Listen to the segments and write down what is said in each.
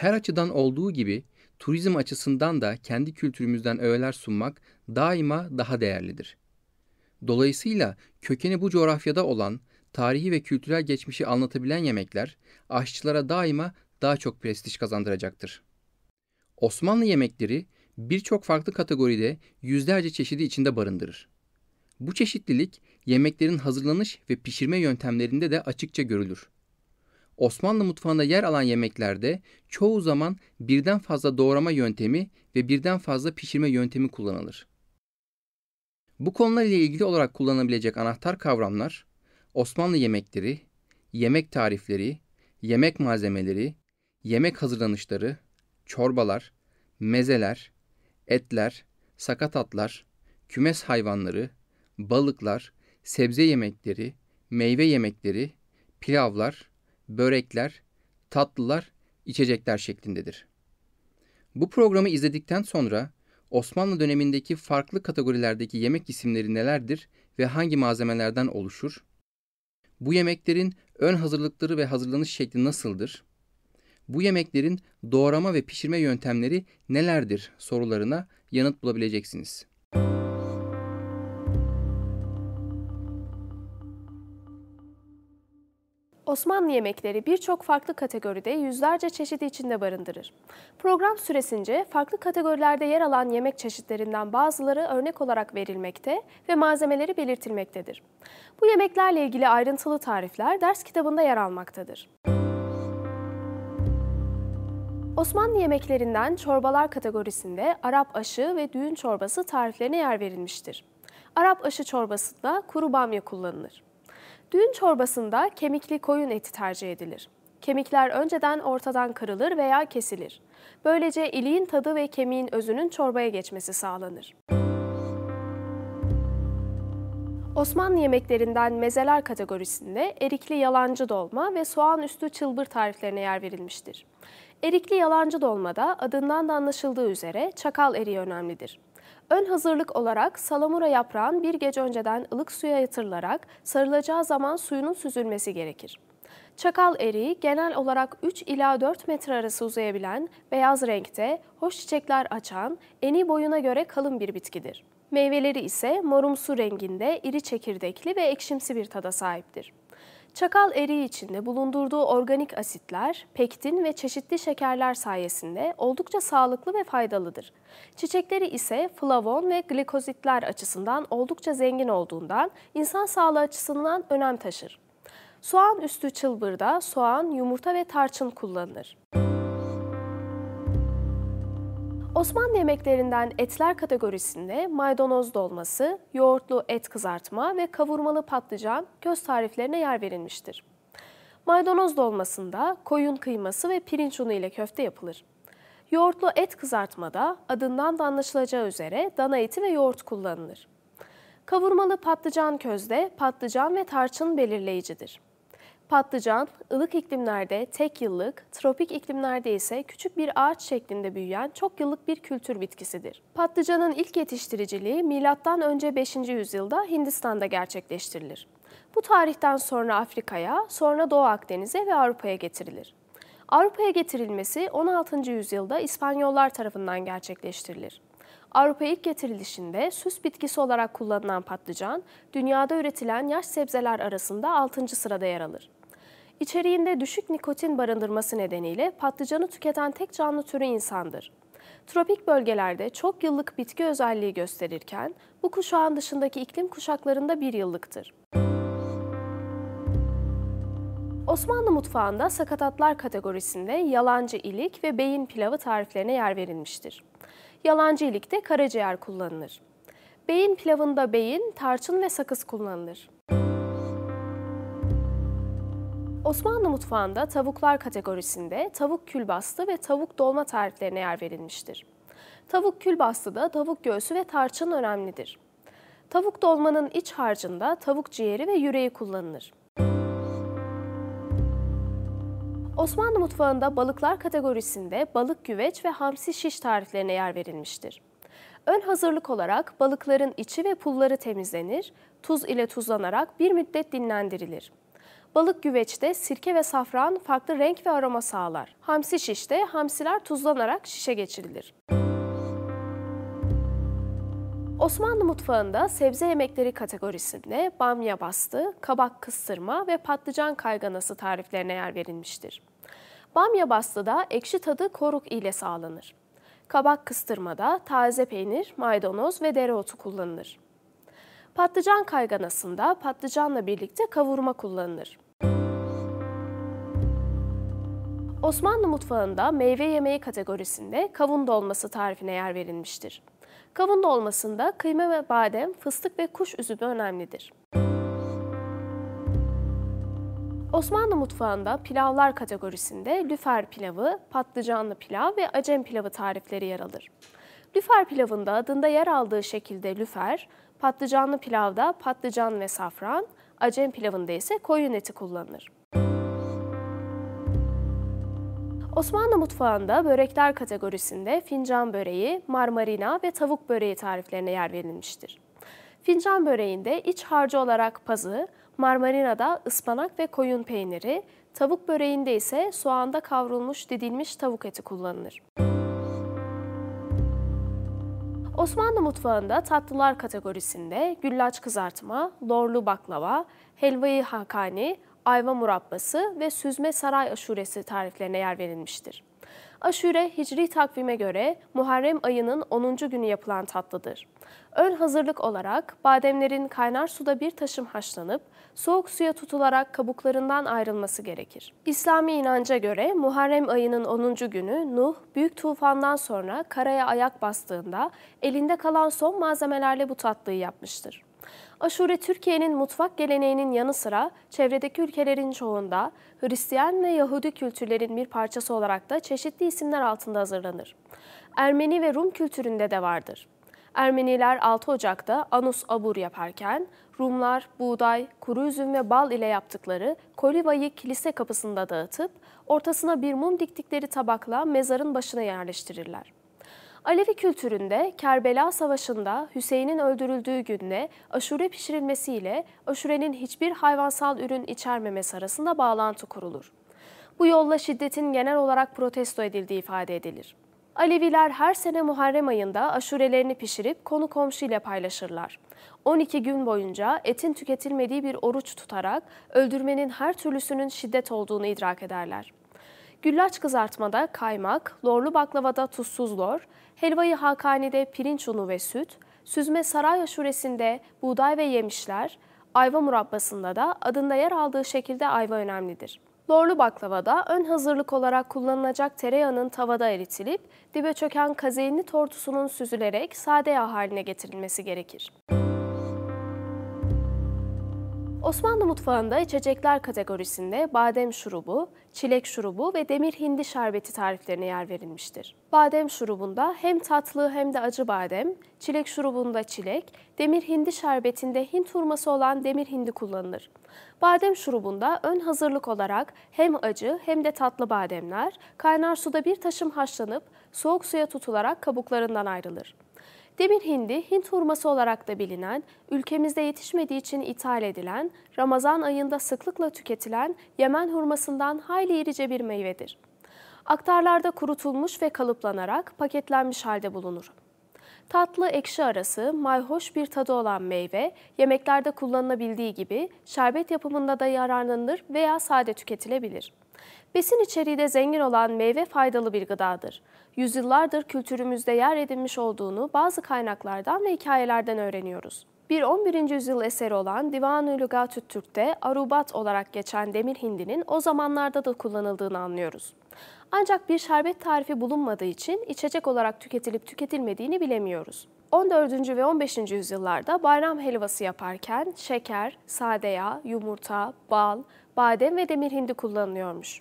Her açıdan olduğu gibi turizm açısından da kendi kültürümüzden öğeler sunmak daima daha değerlidir. Dolayısıyla kökeni bu coğrafyada olan, tarihi ve kültürel geçmişi anlatabilen yemekler aşçılara daima daha çok prestij kazandıracaktır. Osmanlı yemekleri birçok farklı kategoride yüzlerce çeşidi içinde barındırır. Bu çeşitlilik yemeklerin hazırlanış ve pişirme yöntemlerinde de açıkça görülür. Osmanlı mutfağında yer alan yemeklerde çoğu zaman birden fazla doğrama yöntemi ve birden fazla pişirme yöntemi kullanılır. Bu konular ile ilgili olarak kullanılabilecek anahtar kavramlar Osmanlı yemekleri, yemek tarifleri, yemek malzemeleri, yemek hazırlanışları, çorbalar, mezeler, etler, sakatatlar, kümes hayvanları, balıklar, sebze yemekleri, meyve yemekleri, pilavlar, börekler, tatlılar, içecekler şeklindedir. Bu programı izledikten sonra Osmanlı dönemindeki farklı kategorilerdeki yemek isimleri nelerdir ve hangi malzemelerden oluşur? Bu yemeklerin ön hazırlıkları ve hazırlanış şekli nasıldır? Bu yemeklerin doğrama ve pişirme yöntemleri nelerdir sorularına yanıt bulabileceksiniz. Müzik Osmanlı yemekleri birçok farklı kategoride yüzlerce çeşit içinde barındırır. Program süresince farklı kategorilerde yer alan yemek çeşitlerinden bazıları örnek olarak verilmekte ve malzemeleri belirtilmektedir. Bu yemeklerle ilgili ayrıntılı tarifler ders kitabında yer almaktadır. Osmanlı yemeklerinden çorbalar kategorisinde Arap aşı ve düğün çorbası tariflerine yer verilmiştir. Arap aşı çorbasında kuru bamya kullanılır. Düğün çorbasında kemikli koyun eti tercih edilir. Kemikler önceden ortadan kırılır veya kesilir. Böylece iliğin tadı ve kemiğin özünün çorbaya geçmesi sağlanır. Osmanlı yemeklerinden mezeler kategorisinde erikli yalancı dolma ve soğan üstü çılbır tariflerine yer verilmiştir. Erikli yalancı dolmada adından da anlaşıldığı üzere çakal eriği önemlidir. Ön hazırlık olarak salamura yaprağın bir gece önceden ılık suya yatırılarak sarılacağı zaman suyunun süzülmesi gerekir. Çakal eriği genel olarak 3 ila 4 metre arası uzayabilen, beyaz renkte, hoş çiçekler açan, eni boyuna göre kalın bir bitkidir. Meyveleri ise morumsu renginde, iri çekirdekli ve ekşimsi bir tada sahiptir. Çakal eriği içinde bulundurduğu organik asitler, pektin ve çeşitli şekerler sayesinde oldukça sağlıklı ve faydalıdır. Çiçekleri ise flavon ve glikozitler açısından oldukça zengin olduğundan insan sağlığı açısından önem taşır. Soğan üstü çılbırda soğan, yumurta ve tarçın kullanılır. Müzik Osmanlı yemeklerinden etler kategorisinde maydanoz dolması, yoğurtlu et kızartma ve kavurmalı patlıcan göz tariflerine yer verilmiştir. Maydanoz dolmasında koyun kıyması ve pirinç unu ile köfte yapılır. Yoğurtlu et kızartmada adından da anlaşılacağı üzere dana eti ve yoğurt kullanılır. Kavurmalı patlıcan közde patlıcan ve tarçın belirleyicidir. Patlıcan ılık iklimlerde tek yıllık, tropik iklimlerde ise küçük bir ağaç şeklinde büyüyen çok yıllık bir kültür bitkisidir. Patlıcanın ilk yetiştiriciliği M.Ö. 5. yüzyılda Hindistan'da gerçekleştirilir. Bu tarihten sonra Afrika'ya, sonra Doğu Akdeniz'e ve Avrupa'ya getirilir. Avrupa'ya getirilmesi 16. yüzyılda İspanyollar tarafından gerçekleştirilir. Avrupa'ya ilk getirilişinde süs bitkisi olarak kullanılan patlıcan, dünyada üretilen yaş sebzeler arasında 6. sırada yer alır. İçeriğinde düşük nikotin barındırması nedeniyle patlıcanı tüketen tek canlı türü insandır. Tropik bölgelerde çok yıllık bitki özelliği gösterirken bu kuşağın dışındaki iklim kuşaklarında bir yıllıktır. Osmanlı mutfağında sakatatlar kategorisinde yalancı ilik ve beyin pilavı tariflerine yer verilmiştir. Yalancı ilikte karaciğer kullanılır. Beyin pilavında beyin, tarçın ve sakız kullanılır. Osmanlı mutfağında tavuklar kategorisinde tavuk külbastı ve tavuk dolma tariflerine yer verilmiştir. Tavuk külbastıda tavuk göğsü ve tarçın önemlidir. Tavuk dolmanın iç harcında tavuk ciğeri ve yüreği kullanılır. Osmanlı mutfağında balıklar kategorisinde balık güveç ve hamsi şiş tariflerine yer verilmiştir. Ön hazırlık olarak balıkların içi ve pulları temizlenir, tuz ile tuzlanarak bir müddet dinlendirilir. Balık güveçte sirke ve safran farklı renk ve aroma sağlar. Hamsi şişte hamsiler tuzlanarak şişe geçirilir. Osmanlı mutfağında sebze yemekleri kategorisinde bamya bastı, kabak kıstırma ve patlıcan kayganası tariflerine yer verilmiştir. Bamya bastı da ekşi tadı koruk ile sağlanır. Kabak kıstırmada taze peynir, maydanoz ve dereotu kullanılır. Patlıcan kayganasında patlıcanla birlikte kavurma kullanılır. Osmanlı mutfağında meyve yemeği kategorisinde kavun dolması tarifine yer verilmiştir. Kavun dolmasında kıyma ve badem, fıstık ve kuş üzümü önemlidir. Osmanlı mutfağında pilavlar kategorisinde lüfer pilavı, patlıcanlı pilav ve acem pilavı tarifleri yer alır. Lüfer pilavında adında yer aldığı şekilde lüfer, Patlıcanlı pilavda patlıcan ve safran, acem pilavında ise koyun eti kullanılır. Osmanlı mutfağında börekler kategorisinde fincan böreği, marmarina ve tavuk böreği tariflerine yer verilmiştir. Fincan böreğinde iç harcı olarak pazı, marmarinada ıspanak ve koyun peyniri, tavuk böreğinde ise soğanda kavrulmuş didilmiş tavuk eti kullanılır. Müzik Osmanlı mutfağında tatlılar kategorisinde güllaç kızartma, lorlu baklava, helvayı hakani, ayva murabbası ve süzme saray aşuresi tariflerine yer verilmiştir. Aşure hicri takvime göre Muharrem ayının 10. günü yapılan tatlıdır. Ön hazırlık olarak bademlerin kaynar suda bir taşım haşlanıp soğuk suya tutularak kabuklarından ayrılması gerekir. İslami inanca göre Muharrem ayının 10. günü Nuh büyük tufandan sonra karaya ayak bastığında elinde kalan son malzemelerle bu tatlıyı yapmıştır. Aşure Türkiye'nin mutfak geleneğinin yanı sıra çevredeki ülkelerin çoğunda Hristiyan ve Yahudi kültürlerin bir parçası olarak da çeşitli isimler altında hazırlanır. Ermeni ve Rum kültüründe de vardır. Ermeniler 6 Ocak'ta anus abur yaparken Rumlar buğday, kuru üzüm ve bal ile yaptıkları kolivayı kilise kapısında dağıtıp ortasına bir mum diktikleri tabakla mezarın başına yerleştirirler. Alevi kültüründe Kerbela Savaşı'nda Hüseyin'in öldürüldüğü günle aşure pişirilmesiyle aşurenin hiçbir hayvansal ürün içermemesi arasında bağlantı kurulur. Bu yolla şiddetin genel olarak protesto edildiği ifade edilir. Aleviler her sene Muharrem ayında aşurelerini pişirip konu komşu ile paylaşırlar. 12 gün boyunca etin tüketilmediği bir oruç tutarak öldürmenin her türlüsünün şiddet olduğunu idrak ederler. Güllaç kızartmada kaymak, lorlu baklavada tuzsuz lor, helvayı hakanide pirinç unu ve süt, süzme saray aşuresinde buğday ve yemişler, ayva murabbasında da adında yer aldığı şekilde ayva önemlidir. Lorlu baklavada ön hazırlık olarak kullanılacak tereyağının tavada eritilip dibe çöken kazeinli tortusunun süzülerek sade yağ haline getirilmesi gerekir. Müzik Osmanlı mutfağında içecekler kategorisinde badem şurubu, çilek şurubu ve demir hindi şerbeti tariflerine yer verilmiştir. Badem şurubunda hem tatlı hem de acı badem, çilek şurubunda çilek, demir hindi şerbetinde Hint hurması olan demir hindi kullanılır. Badem şurubunda ön hazırlık olarak hem acı hem de tatlı bademler kaynar suda bir taşım haşlanıp soğuk suya tutularak kabuklarından ayrılır. Demir hindi, Hint hurması olarak da bilinen, ülkemizde yetişmediği için ithal edilen, Ramazan ayında sıklıkla tüketilen Yemen hurmasından hayli irice bir meyvedir. Aktarlarda kurutulmuş ve kalıplanarak paketlenmiş halde bulunur. Tatlı ekşi arası, mayhoş bir tadı olan meyve, yemeklerde kullanılabildiği gibi şerbet yapımında da yararlanılır veya sade tüketilebilir. Besin içeriği de zengin olan meyve faydalı bir gıdadır. Yüzyıllardır kültürümüzde yer edinmiş olduğunu bazı kaynaklardan ve hikayelerden öğreniyoruz. Bir 11. yüzyıl eseri olan Divan-ı Lügatü Türk'te arubat olarak geçen demir hindinin o zamanlarda da kullanıldığını anlıyoruz. Ancak bir şerbet tarifi bulunmadığı için içecek olarak tüketilip tüketilmediğini bilemiyoruz. 14. ve 15. yüzyıllarda bayram helvası yaparken şeker, sade yağ, yumurta, bal, badem ve demir hindi kullanılıyormuş.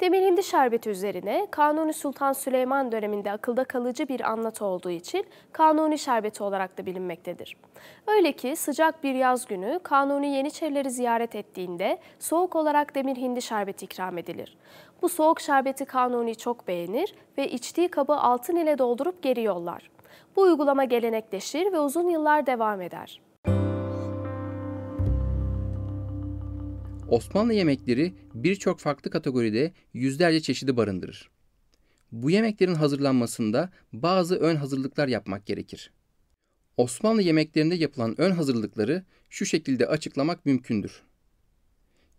Demir hindi şerbeti üzerine Kanuni Sultan Süleyman döneminde akılda kalıcı bir anlatı olduğu için Kanuni şerbeti olarak da bilinmektedir. Öyle ki sıcak bir yaz günü Kanuni Yeniçerileri ziyaret ettiğinde soğuk olarak demir hindi şerbeti ikram edilir. Bu soğuk şerbeti Kanuni çok beğenir ve içtiği kabı altın ile doldurup geri yollar. Bu uygulama gelenekleşir ve uzun yıllar devam eder. Osmanlı yemekleri birçok farklı kategoride yüzlerce çeşidi barındırır. Bu yemeklerin hazırlanmasında bazı ön hazırlıklar yapmak gerekir. Osmanlı yemeklerinde yapılan ön hazırlıkları şu şekilde açıklamak mümkündür.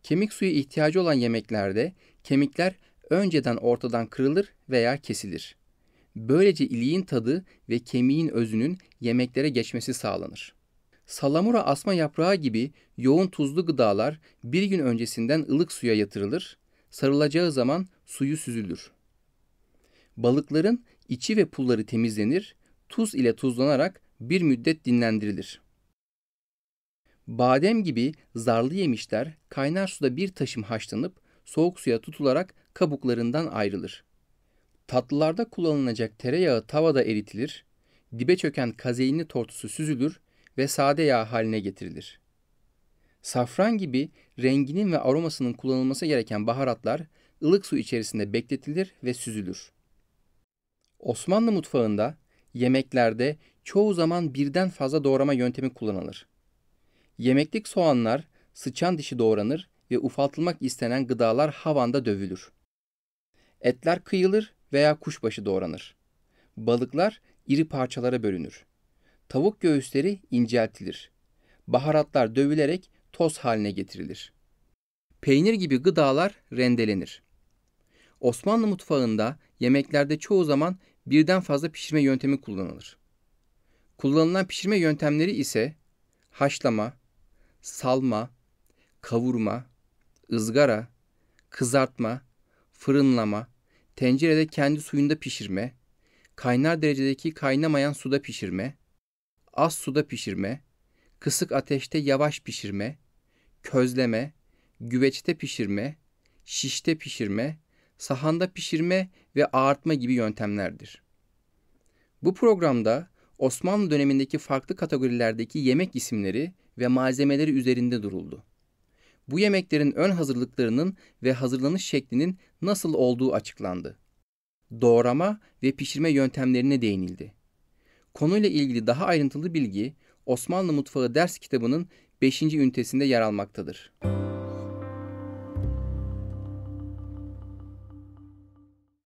Kemik suyu ihtiyacı olan yemeklerde kemikler önceden ortadan kırılır veya kesilir. Böylece iliğin tadı ve kemiğin özünün yemeklere geçmesi sağlanır. Salamura asma yaprağı gibi yoğun tuzlu gıdalar bir gün öncesinden ılık suya yatırılır, sarılacağı zaman suyu süzülür. Balıkların içi ve pulları temizlenir, tuz ile tuzlanarak bir müddet dinlendirilir. Badem gibi zarlı yemişler kaynar suda bir taşım haşlanıp soğuk suya tutularak kabuklarından ayrılır. Tatlılarda kullanılacak tereyağı tavada eritilir, dibe çöken kazeinli tortusu süzülür ve sade yağ haline getirilir. Safran gibi renginin ve aromasının kullanılması gereken baharatlar ılık su içerisinde bekletilir ve süzülür. Osmanlı mutfağında yemeklerde çoğu zaman birden fazla doğrama yöntemi kullanılır. Yemeklik soğanlar sıçan dişi doğranır ve ufaltılmak istenen gıdalar havanda dövülür. Etler kıyılır veya kuşbaşı doğranır. Balıklar iri parçalara bölünür. Tavuk göğüsleri inceltilir. Baharatlar dövülerek toz haline getirilir. Peynir gibi gıdalar rendelenir. Osmanlı mutfağında yemeklerde çoğu zaman birden fazla pişirme yöntemi kullanılır. Kullanılan pişirme yöntemleri ise haşlama, salma, kavurma, ızgara, kızartma, fırınlama, tencerede kendi suyunda pişirme, kaynar derecedeki kaynamayan suda pişirme, az suda pişirme, kısık ateşte yavaş pişirme, közleme, güveçte pişirme, şişte pişirme, sahanda pişirme ve ağartma gibi yöntemlerdir. Bu programda Osmanlı dönemindeki farklı kategorilerdeki yemek isimleri ve malzemeleri üzerinde duruldu. Bu yemeklerin ön hazırlıklarının ve hazırlanış şeklinin nasıl olduğu açıklandı. Doğrama ve pişirme yöntemlerine değinildi. Konuyla ilgili daha ayrıntılı bilgi Osmanlı Mutfağı ders kitabının 5. ünitesinde yer almaktadır.